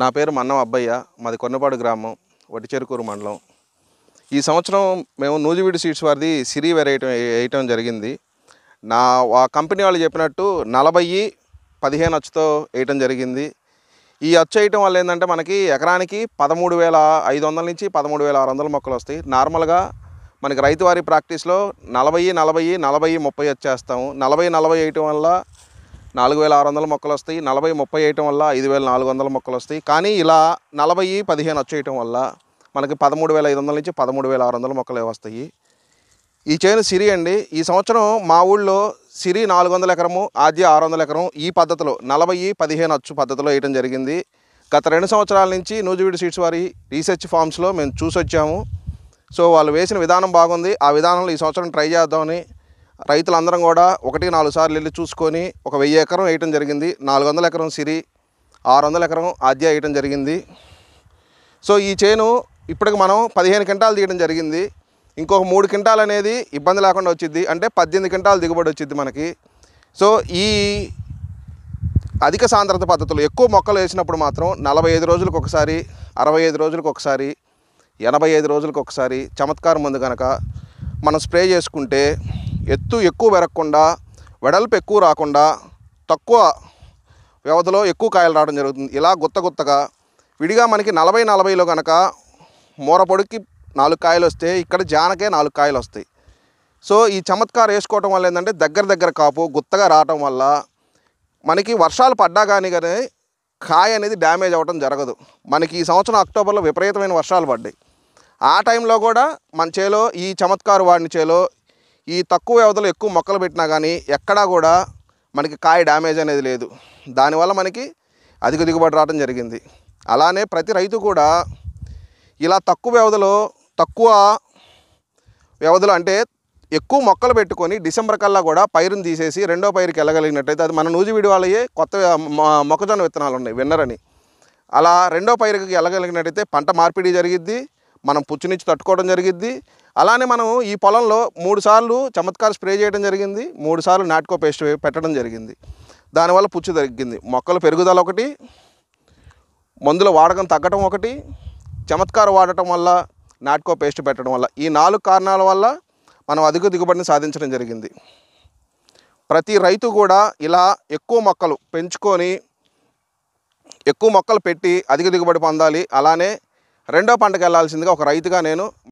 నా పేరు మన్నం అబ్బయ్య మాది కొన్నపాడు గ్రామం వటిచెరుకూరు మండలం ఈ సంవత్సరం మేము నూజివీడి సీడ్స్ వారిది సిరి వెరైటీ వేయటం జరిగింది నా కంపెనీ వాళ్ళు చెప్పినట్టు నలభై పదిహేను అచ్చుతో వేయటం జరిగింది ఈ అచ్చు వేయటం వల్ల ఏంటంటే మనకి ఎకరానికి పదమూడు వేల ఐదు వందల నుంచి పదమూడు వేల ఆరు వందల మొక్కలు వస్తాయి నార్మల్గా మనకి రైతువారి ప్రాక్టీస్లో నలభై నలభై నలభై ముప్పై వచ్చేస్తాము నలభై నలభై వేయటం వల్ల నాలుగు వేల ఆరు వందల మొక్కలు వస్తాయి నలభై ముప్పై వేయటం వల్ల ఐదు వేల నాలుగు వందల మొక్కలు వస్తాయి కానీ ఇలా నలభై పదిహేను వచ్చేయటం వల్ల మనకి పదమూడు వేల ఐదు వందల నుంచి పదమూడు వేల ఆరు వందల మొక్కలు వస్తాయి ఈ చేను సిరి అండి ఈ సంవత్సరం మా ఊళ్ళో సిరి నాలుగు వందల ఎకరము ఆద్య ఆరు వందల ఎకరం ఈ పద్ధతిలో నలభై పదిహేను అచ్చు పద్ధతిలో వేయటం జరిగింది గత రెండు సంవత్సరాల నుంచి నూజివీడి సీడ్స్ వారి రీసెర్చ్ ఫామ్స్లో మేము చూసొచ్చాము సో వాళ్ళు వేసిన విధానం బాగుంది ఆ విధానంలో ఈ సంవత్సరం ట్రై చేద్దామని రైతులందరం కూడా ఒకటి నాలుగు సార్లు వెళ్ళి చూసుకొని ఒక వెయ్యి ఎకరం వేయటం జరిగింది నాలుగు వందల ఎకరం సిరి ఆరు వందల ఎకరం ఆద్య వేయటం జరిగింది సో ఈ చేను ఇప్పటికి మనం పదిహేను క్వింటాలు తీయడం జరిగింది ఇంకొక మూడు క్వింటాలు అనేది ఇబ్బంది లేకుండా వచ్చింది అంటే పద్దెనిమిది క్వింటాలు దిగుబడి వచ్చింది మనకి సో ఈ అధిక సాంద్రత పద్ధతులు ఎక్కువ మొక్కలు వేసినప్పుడు మాత్రం నలభై ఐదు రోజులకు ఒకసారి అరవై ఐదు రోజులకు ఒకసారి ఎనభై ఐదు రోజులకు ఒకసారి చమత్కారం ముందు కనుక మనం స్ప్రే చేసుకుంటే ఎత్తు ఎక్కువ పెరగకుండా వెడల్పు ఎక్కువ రాకుండా తక్కువ వ్యవధిలో ఎక్కువ కాయలు రావడం జరుగుతుంది ఇలా గుత్త గుత్తగా విడిగా మనకి నలభై నలభైలో కనుక మూర పొడికి నాలుగు కాయలు వస్తే ఇక్కడ జానకే నాలుగు కాయలు వస్తాయి సో ఈ చమత్కారం వేసుకోవటం వల్ల ఏంటంటే దగ్గర దగ్గర కాపు గుత్తగా రావటం వల్ల మనకి వర్షాలు పడ్డా కానీ కానీ కాయ అనేది డ్యామేజ్ అవ్వడం జరగదు మనకి ఈ సంవత్సరం అక్టోబర్లో విపరీతమైన వర్షాలు పడ్డాయి ఆ టైంలో కూడా మన చేలో ఈ చమత్కారు వాడిన చేలో ఈ తక్కువ వ్యవధిలో ఎక్కువ మొక్కలు పెట్టినా కానీ ఎక్కడా కూడా మనకి కాయ డ్యామేజ్ అనేది లేదు దానివల్ల మనకి అధిక దిగుబడి రావడం జరిగింది అలానే ప్రతి రైతు కూడా ఇలా తక్కువ వ్యవధిలో తక్కువ వ్యవధిలో అంటే ఎక్కువ మొక్కలు పెట్టుకొని డిసెంబర్ కల్లా కూడా పైరుని తీసేసి రెండో పైరుకి వెళ్ళగలిగినట్టయితే అది మన నూజివీడి వాళ్ళయే కొత్త మొక్కజొన్న విత్తనాలు ఉన్నాయి విన్నరని అలా రెండో పైరుకి వెళ్ళగలిగినట్టయితే పంట మార్పిడి జరిగిద్ది మనం పుచ్చునిచ్చి తట్టుకోవడం జరిగింది అలానే మనం ఈ పొలంలో మూడు సార్లు చమత్కార స్ప్రే చేయడం జరిగింది మూడు సార్లు నాటుకో పేస్ట్ పెట్టడం జరిగింది దానివల్ల పుచ్చు తగ్గింది మొక్కల పెరుగుదల ఒకటి మందుల వాడకం తగ్గటం ఒకటి చమత్కార వాడటం వల్ల నాటుకో పేస్ట్ పెట్టడం వల్ల ఈ నాలుగు కారణాల వల్ల మనం అధిక దిగుబడిని సాధించడం జరిగింది ప్రతి రైతు కూడా ఇలా ఎక్కువ మొక్కలు పెంచుకొని ఎక్కువ మొక్కలు పెట్టి అధిక దిగుబడి పొందాలి అలానే రెండో పంటకు వెళ్లాల్సిందిగా ఒక రైతుగా నేను